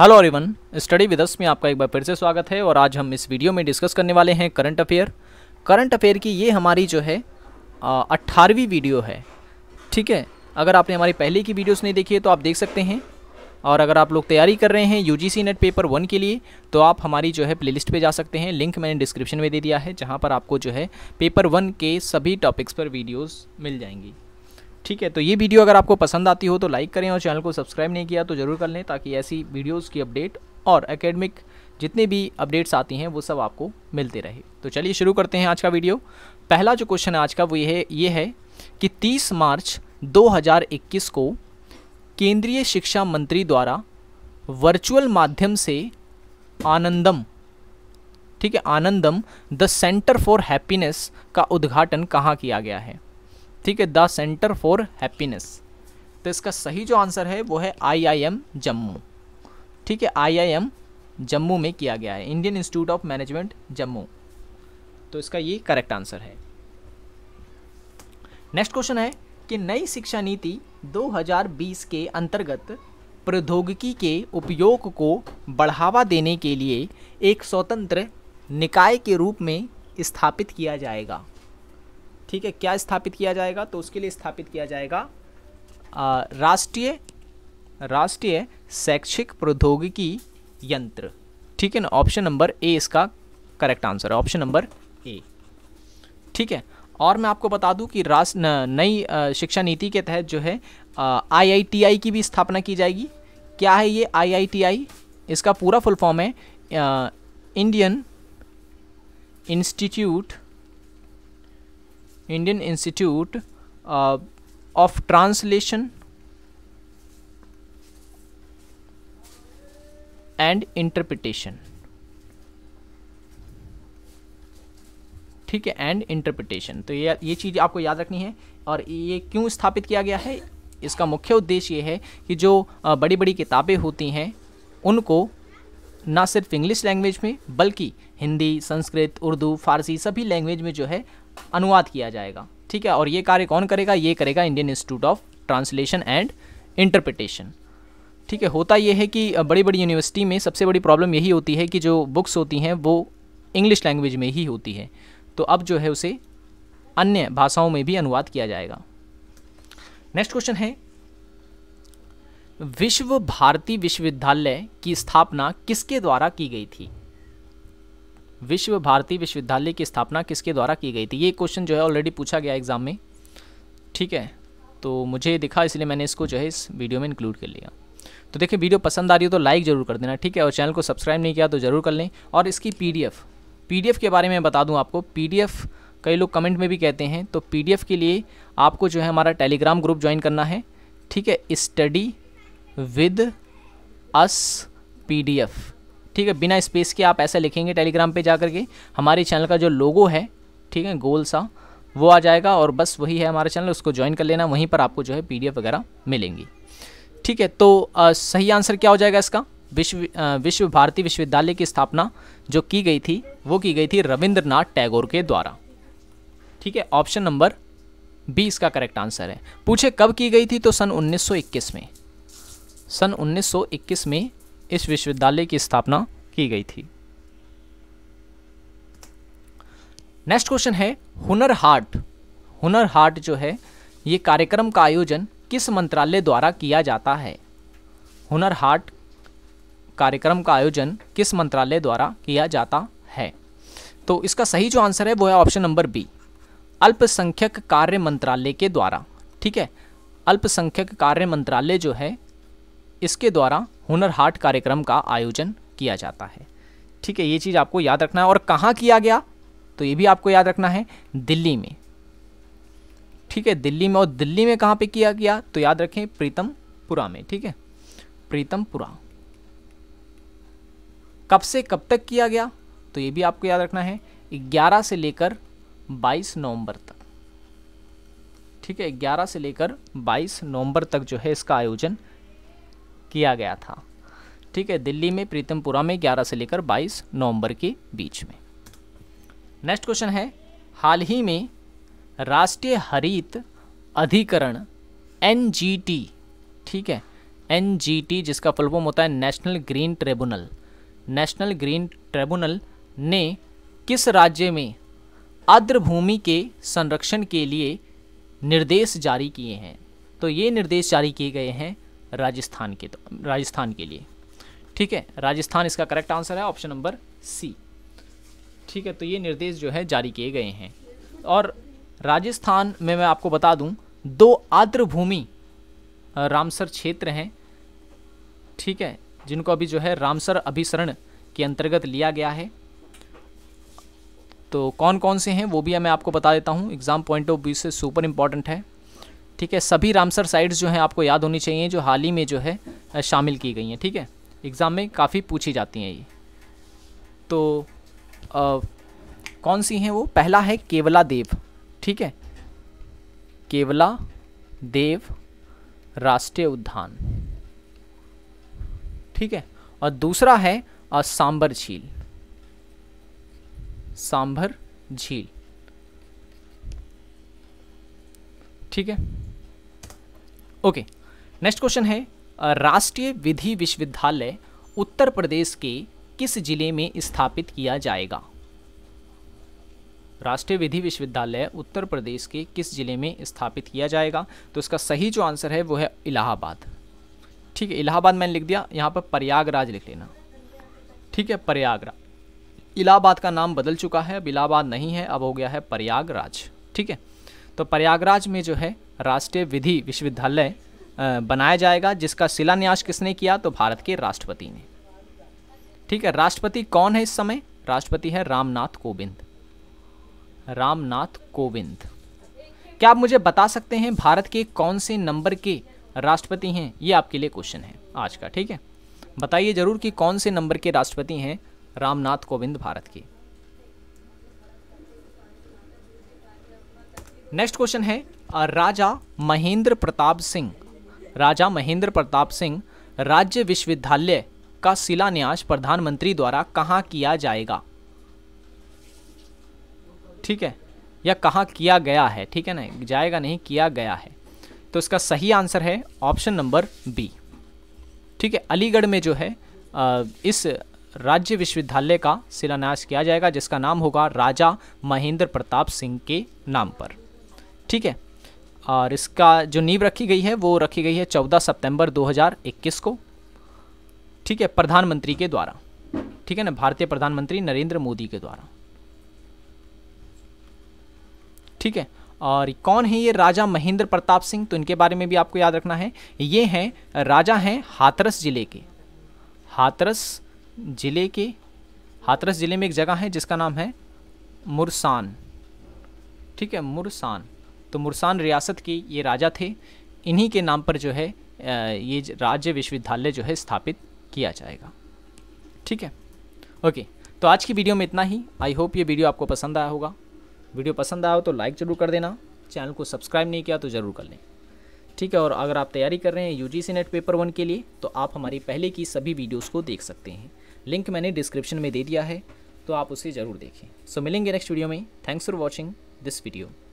hello everyone study with us में आपका एक बार फिर से स्वागत है और आज हम इस वीडियो में डिस्कस करने वाले हैं करंट अफेयर करंट अफेयर की ये हमारी जो है अट्ठारहवीं वीडियो है ठीक है अगर आपने हमारी पहले की वीडियोस नहीं देखी है तो आप देख सकते हैं और अगर आप लोग तैयारी कर रहे हैं यू नेट पेपर वन के लिए तो आप हमारी जो है प्ले लिस्ट जा सकते हैं लिंक मैंने डिस्क्रिप्शन में दे दिया है जहाँ पर आपको जो है पेपर वन के सभी टॉपिक्स पर वीडियोज़ मिल जाएंगी ठीक है तो ये वीडियो अगर आपको पसंद आती हो तो लाइक करें और चैनल को सब्सक्राइब नहीं किया तो ज़रूर कर लें ताकि ऐसी वीडियोज़ की अपडेट और एकेडमिक जितने भी अपडेट्स आती हैं वो सब आपको मिलते रहे तो चलिए शुरू करते हैं आज का वीडियो पहला जो क्वेश्चन है आज का वो ये है ये है कि 30 मार्च 2021 को केंद्रीय शिक्षा मंत्री द्वारा वर्चुअल माध्यम से आनंदम ठीक है Anandam the centre for happiness का उद्घाटन कहाँ किया गया है ठीक है द सेंटर फॉर हैप्पीनेस तो इसका सही जो आंसर है वो है आईआईएम जम्मू ठीक है आईआईएम जम्मू में किया गया है Indian Institute of Management Jammu तो इसका ये करेक्ट आंसर है नेक्स्ट क्वेश्चन है कि नई शिक्षा नीति 2020 के अंतर्गत प्रौद्योगिकी के उपयोग को बढ़ावा देने के लिए एक स्वतंत्र निकाय के रूप में स्थापित किया जाएगा ठीक है क्या स्थापित किया जाएगा तो उसके लिए स्थापित किया जाएगा राष्ट्रीय राष्ट्रीय शैक्षिक प्रौद्योगिकी यंत्र ठीक है ना ऑप्शन नंबर ए इसका करेक्ट आंसर है ऑप्शन नंबर ए ठीक है और मैं आपको बता दूं कि राष्ट्र नई शिक्षा नीति के तहत जो है आईआईटीआई की भी स्थापना की जाएगी क्या है ये आईआईटीआई इसका पूरा फुल फॉर्म है Indian Institute Indian Institute of Translation and Interpretation ठीक है एंड इंटरप्रिटेशन तो ये ये चीज़ आपको याद रखनी है और ये क्यों स्थापित किया गया है इसका मुख्य उद्देश्य ये है कि जो बड़ी बड़ी किताबें होती हैं उनको ना सिर्फ इंग्लिश लैंग्वेज में बल्कि हिंदी संस्कृत उर्दू फारसी सभी लैंग्वेज में जो है अनुवाद किया जाएगा ठीक है और ये कार्य कौन करेगा ये करेगा Indian Institute of Translation and Interpretation ठीक है होता यह है कि बड़ी बड़ी यूनिवर्सिटी में सबसे बड़ी प्रॉब्लम यही होती है कि जो बुक्स होती हैं वो इंग्लिश लैंग्वेज में ही होती है तो अब जो है उसे अन्य भाषाओं में भी अनुवाद किया जाएगा नेक्स्ट क्वेश्चन है विश्व भारती विश्वविद्यालय की स्थापना किसके द्वारा की गई थी विश्व भारती विश्वविद्यालय की स्थापना किसके द्वारा की गई थी ये क्वेश्चन जो है ऑलरेडी पूछा गया एग्ज़ाम में ठीक है तो मुझे दिखा इसलिए मैंने इसको जो है इस वीडियो में इंक्लूड कर लिया तो देखिए वीडियो पसंद आ रही हो तो लाइक ज़रूर कर देना ठीक है और चैनल को सब्सक्राइब नहीं किया तो ज़रूर कर लें और इसकी पीडीएफ पीडीएफ के बारे में बता दूं आपको पीडीएफ कई लोग कमेंट में भी कहते हैं तो पीडीएफ के लिए आपको जो है हमारा टेलीग्राम ग्रुप ज्वाइन करना है ठीक है स्टडी विद अस पी ठीक है बिना स्पेस के आप ऐसा लिखेंगे टेलीग्राम पे जा के हमारे चैनल का जो लोगो है ठीक है गोल सा वो आ जाएगा और बस वही है हमारा चैनल उसको ज्वाइन कर लेना वहीं पर आपको जो है पी वगैरह मिलेंगी ठीक है तो आ, सही आंसर क्या हो जाएगा इसका विश्व विश्व भारती विश्वविद्यालय की स्थापना जो की गई थी वो की गई थी रविंद्रनाथ टैगोर के द्वारा ठीक है ऑप्शन नंबर बी इसका करेक्ट आंसर है पूछे कब की गई थी तो सन 1921 में सन 1921 में इस विश्वविद्यालय की स्थापना की गई थी नेक्स्ट क्वेश्चन है हुनर हाट हुनर हाट जो है ये कार्यक्रम का आयोजन किस मंत्रालय द्वारा किया जाता है हुनर हाट कार्यक्रम का आयोजन किस मंत्रालय द्वारा किया जाता है तो इसका सही जो आंसर है वो है ऑप्शन नंबर बी अल्पसंख्यक कार्य मंत्रालय के द्वारा ठीक है अल्पसंख्यक कार्य मंत्रालय जो है इसके द्वारा हुनर हाट कार्यक्रम का आयोजन किया जाता है ठीक है ये चीज़ आपको याद रखना है और कहाँ किया गया तो ये भी आपको याद रखना है दिल्ली में ठीक है दिल्ली में और दिल्ली में कहाँ पे किया गया तो याद रखें प्रीतमपुरा में ठीक है प्रीतमपुरा कब से कब तक किया गया तो ये भी आपको याद रखना है 11 से लेकर 22 नवंबर तक ठीक है 11 से लेकर 22 नवंबर तक जो है इसका आयोजन किया गया था ठीक है दिल्ली में प्रीतमपुरा में 11 से लेकर 22 नवंबर के बीच में नेक्स्ट क्वेश्चन है हाल ही में राष्ट्रीय हरित अधिकरण एन ठीक है एन जिसका फुलफॉर्म होता है National Green Tribunal National Green Tribunal ने किस राज्य में आद्र भूमि के संरक्षण के लिए निर्देश जारी किए हैं तो ये निर्देश जारी किए गए हैं राजस्थान के तो राजस्थान के लिए ठीक है राजस्थान इसका करेक्ट आंसर है ऑप्शन नंबर सी ठीक है तो ये निर्देश जो है जारी किए गए हैं और राजस्थान में मैं आपको बता दूं दो आर्द्र भूमि रामसर क्षेत्र हैं ठीक है जिनको अभी जो है रामसर अभिसरण के अंतर्गत लिया गया है तो कौन कौन से हैं वो भी मैं आपको बता देता हूँ एग्ज़ाम पॉइंट ऑफ व्यू से सुपर इम्पॉर्टेंट है ठीक है सभी रामसर साइट्स जो हैं आपको याद होनी चाहिए जो हाल ही में जो है शामिल की गई हैं ठीक है एग्ज़ाम में काफ़ी पूछी जाती हैं ये तो आ, कौन सी हैं वो पहला है केवला देव ठीक है केवला देव राष्ट्रीय उद्यान ठीक है और दूसरा है सांबर झील सांभर झील ठीक है ओके नेक्स्ट क्वेश्चन है राष्ट्रीय विधि विश्वविद्यालय उत्तर प्रदेश के किस जिले में स्थापित किया जाएगा राष्ट्रीय विधि विश्वविद्यालय उत्तर प्रदेश के किस जिले में स्थापित किया जाएगा तो इसका सही जो आंसर है वो है इलाहाबाद ठीक है इलाहाबाद मैंने लिख दिया यहाँ पर प्रयागराज लिख लेना ठीक है प्रयागराज इलाहाबाद का नाम बदल चुका है अब इलाहाबाद नहीं है अब हो गया है प्रयागराज ठीक है तो प्रयागराज में जो है राष्ट्रीय विधि विश्वविद्यालय बनाया जाएगा जिसका शिलान्यास किसने किया तो भारत के राष्ट्रपति ने ठीक है राष्ट्रपति कौन है इस समय राष्ट्रपति है रामनाथ कोविंद रामनाथ कोविंद क्या आप मुझे बता सकते हैं भारत के कौन से नंबर के राष्ट्रपति हैं ये आपके लिए क्वेश्चन है आज का ठीक है बताइए जरूर कि कौन से नंबर के राष्ट्रपति हैं रामनाथ कोविंद भारत के नेक्स्ट क्वेश्चन है राजा महेंद्र प्रताप सिंह राजा महेंद्र प्रताप सिंह राज्य विश्वविद्यालय का शिलान्यास प्रधानमंत्री द्वारा कहाँ किया जाएगा ठीक है या कहाँ किया गया है ठीक है ना जाएगा नहीं किया गया है तो इसका सही आंसर है ऑप्शन नंबर बी ठीक है अलीगढ़ में जो है इस राज्य विश्वविद्यालय का शिलान्यास किया जाएगा जिसका नाम होगा राजा महेंद्र प्रताप सिंह के नाम पर ठीक है और इसका जो नींव रखी गई है वो रखी गई है 14 सितंबर 2021 को ठीक है प्रधानमंत्री के द्वारा ठीक है ना भारतीय प्रधानमंत्री नरेंद्र मोदी के द्वारा ठीक है और कौन है ये राजा महेंद्र प्रताप सिंह तो इनके बारे में भी आपको याद रखना है ये हैं राजा हैं हाथरस जिले के हाथरस जिले के हाथरस जिले में एक जगह है जिसका नाम है मुरसान ठीक है मुरसान तो मुरसान रियासत के ये राजा थे इन्हीं के नाम पर जो है ये राज्य विश्वविद्यालय जो है स्थापित किया जाएगा ठीक है ओके तो आज की वीडियो में इतना ही आई होप ये वीडियो आपको पसंद आया होगा वीडियो पसंद आया हो तो लाइक ज़रूर कर देना चैनल को सब्सक्राइब नहीं किया तो ज़रूर कर लें ठीक है और अगर आप तैयारी कर रहे हैं यू नेट पेपर वन के लिए तो आप हमारी पहले की सभी वीडियोस को देख सकते हैं लिंक मैंने डिस्क्रिप्शन में दे दिया है तो आप उसे ज़रूर देखें सो so, मिलेंगे नेक्स्ट वीडियो में thanks for watching this video